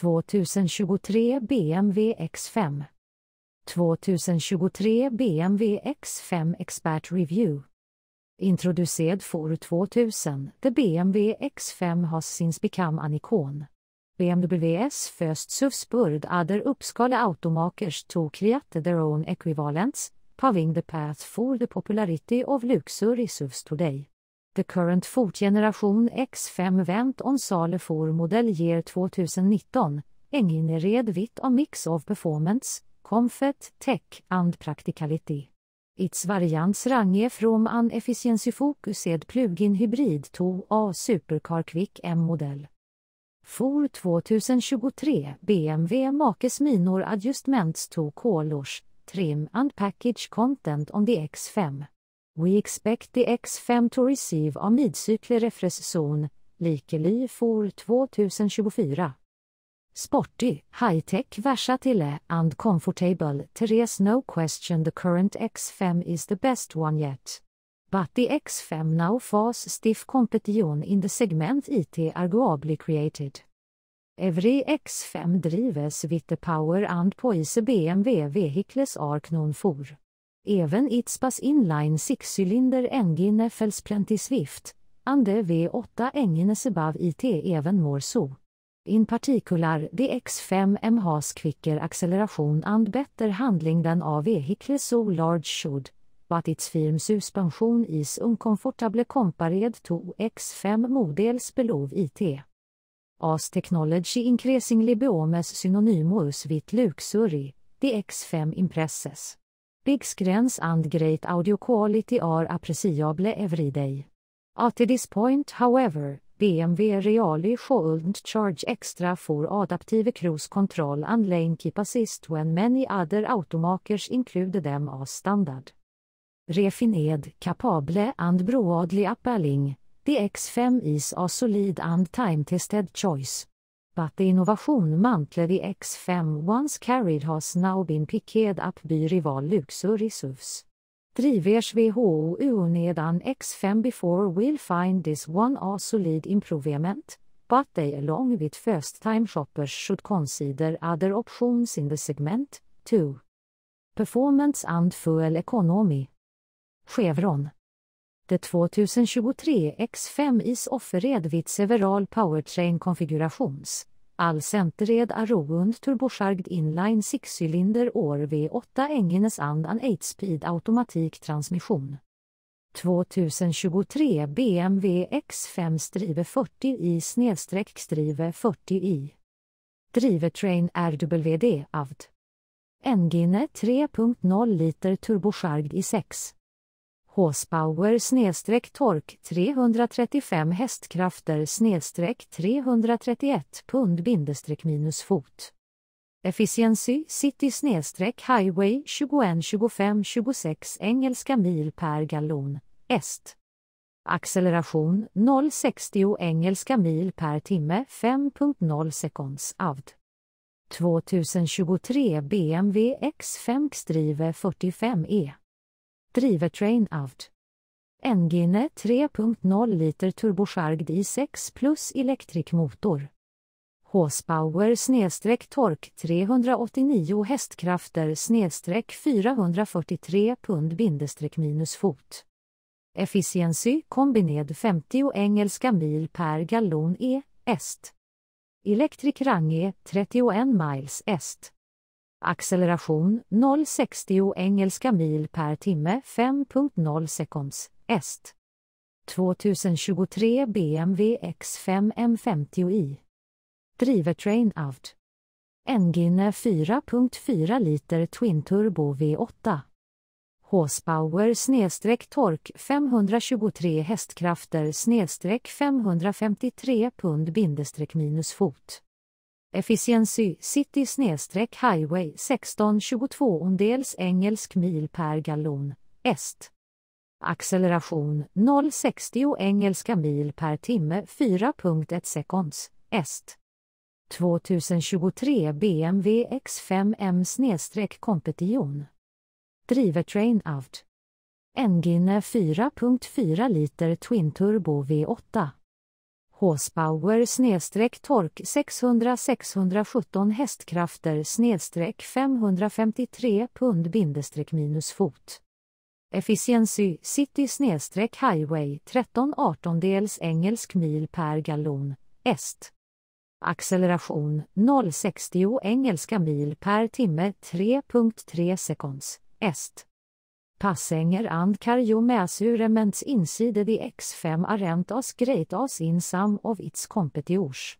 2023 BMW X5 2023 BMW X5 Expert Review Introduced for 2000, the BMW X5 has since become an ikon. icon. BMWs first Sufsburg other uppskala automakers to create their own equivalents, paving the path for the popularity of luxury SUVs today. The current fourth generation X5 Vent on Sale for model year 2019, engineered with a mix of performance, comfort, tech and practicality. Its variants range from an efficiency-fokused plug-in hybrid to a supercar quick M-modell. For 2023 BMW makes minor adjustments to colors, trim and package content on the X5. We expect the X5 to receive a midcycle refresh soon, likely for 2024. Sporty, high-tech versatile, and comfortable there is no question the current X5 is the best one yet. But the X5 now faces stiff competition in the segment IT arguably er created. Every X5 drives with the power and poise BMW vehicles are known for. Även Itzbas inline sixcylinder Engine fälls plenty swift, ande V8 Engine sebav IT även more so. In partikular DX5 MHs Quicker acceleration and Better handling den av vehicle so large should, but its firm suspension is uncomfortable compared to X5 models Below IT. AS technology increasingly beomes Synonymous with luxury, DX5 impresses grants and great audio quality are appreciable every day. At this point, however, BMW really shouldn't charge extra for adaptive cruise control and lane keep assist when many other automakers include them as standard. Refined, capable and broadly appealing, the X5 is a solid and time-tested choice. But the Innovation the X5 once carried has now been picked up by rival Luxury SUVs. Drivers VHOU nedan X5 before will find this one a solid improvement, but they along with first-time shoppers should consider other options in the segment, too. Performance and fuel economy. Chevron det 2023 X5 is offered vid several powertrain configurations. All centered Aro und turbocharged inline 6-cylinder år V8 Engines and an 8-speed automatik transmission. 2023 BMW X5 Strive 40i snedstreck Strive 40i. Drivetrain RWD AVD. Engine 3.0 liter turbocharged i 6. Håsbauer snedstreck tork 335 hästkrafter snedstreck 331 pund bindestreck minus fot. Efficiency City snedstreck Highway 212526 engelska mil per gallon, est. Acceleration 0,60 engelska mil per timme 5.0 seconds avd. 2023 BMW X5 Xdrive 45E driver Train Out. NGN 3.0 liter turbochargd i 6 plus motor Håspower snedstreck tork 389 hästkrafter snedstreck 443 pund bindestreck minus fot. Efficiency kombined 50 engelska mil per gallon e est. Electric Rang E 31 miles est. Acceleration 0,60 engelska mil per timme 5.0 seconds, est. 2023 BMW X5 M50i. Drivetrain out. Engine 4.4 liter Twin Turbo V8. Håsbauer snedstreck tork 523 hästkrafter snedstreck 553 pund bindestreck minus fot. Efficiency City snedstreck Highway 1622 ondels engelsk mil per gallon, est. Acceleration 0,60 engelska mil per timme 4,1 seconds, est. 2023 BMW X5 M snedstreck Competition. train out. Engine 4.4 liter Twin Turbo V8. Håsbauer snedstreck tork 600 617 hästkrafter snedstreck 553 pund bindestreck minus fot. Efficiency City snedstreck Highway 13 18 dels engelsk mil per gallon, est. Acceleration 0,60 engelska mil per timme 3.3 seconds, est. Passänger and Karjo Mäsurement's inside de X5 Arentas Great As in some of its competitors.